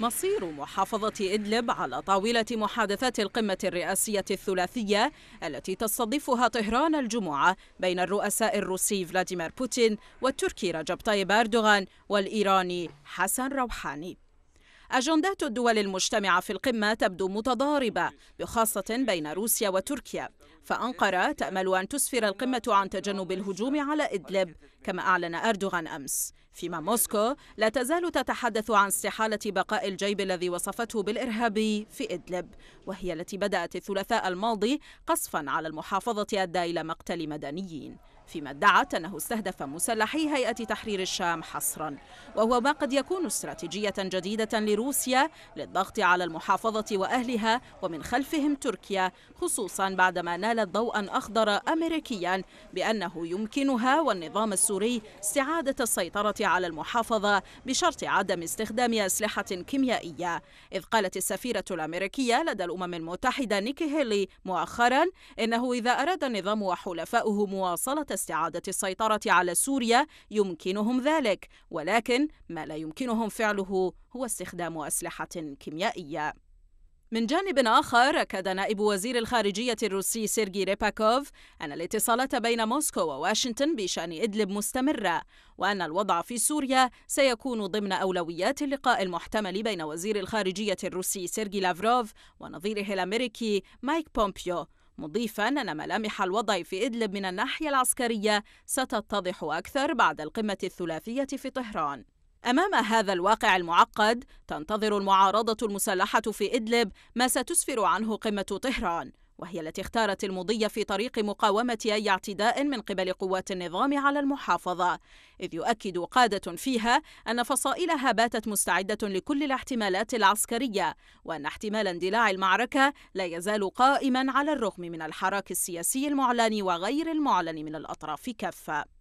مصير محافظة إدلب على طاولة محادثات القمة الرئاسية الثلاثية التي تستضيفها طهران الجمعة بين الرؤساء الروسي فلاديمير بوتين والتركي رجب طيب أردوغان والإيراني حسن روحاني أجندات الدول المجتمعة في القمة تبدو متضاربة بخاصة بين روسيا وتركيا فأنقرة تأمل أن تسفر القمة عن تجنب الهجوم على إدلب كما أعلن أردوغان أمس فيما موسكو لا تزال تتحدث عن استحالة بقاء الجيب الذي وصفته بالإرهابي في إدلب وهي التي بدأت الثلاثاء الماضي قصفا على المحافظة أدى إلى مقتل مدنيين فيما ادعت أنه استهدف مسلحي هيئة تحرير الشام حصرا وهو ما قد يكون استراتيجية جديدة لروسيا للضغط على المحافظة وأهلها ومن خلفهم تركيا خصوصا بعدما نالت ضوءا أخضر أمريكيا بأنه يمكنها والنظام السوري استعادة السيطرة على المحافظة بشرط عدم استخدام أسلحة كيميائية إذ قالت السفيرة الأمريكية لدى الأمم المتحدة نيكي هيلي مؤخرا إنه إذا أراد النظام وحلفاؤه مواصلة استعادة السيطرة على سوريا يمكنهم ذلك ولكن ما لا يمكنهم فعله هو استخدام أسلحة كيميائية من جانب آخر أكد نائب وزير الخارجية الروسي سيرجي ريباكوف أن الاتصالات بين موسكو وواشنطن بشأن إدلب مستمرة وأن الوضع في سوريا سيكون ضمن أولويات اللقاء المحتمل بين وزير الخارجية الروسي سيرجي لافروف ونظيره الأمريكي مايك بومبيو مضيفا أن ملامح الوضع في إدلب من الناحية العسكرية ستتضح أكثر بعد القمة الثلاثية في طهران أمام هذا الواقع المعقد تنتظر المعارضة المسلحة في إدلب ما ستسفر عنه قمة طهران وهي التي اختارت المضي في طريق مقاومة أي اعتداء من قبل قوات النظام على المحافظة إذ يؤكد قادة فيها أن فصائلها باتت مستعدة لكل الاحتمالات العسكرية وأن احتمال اندلاع المعركة لا يزال قائما على الرغم من الحراك السياسي المعلن وغير المعلن من الأطراف كافة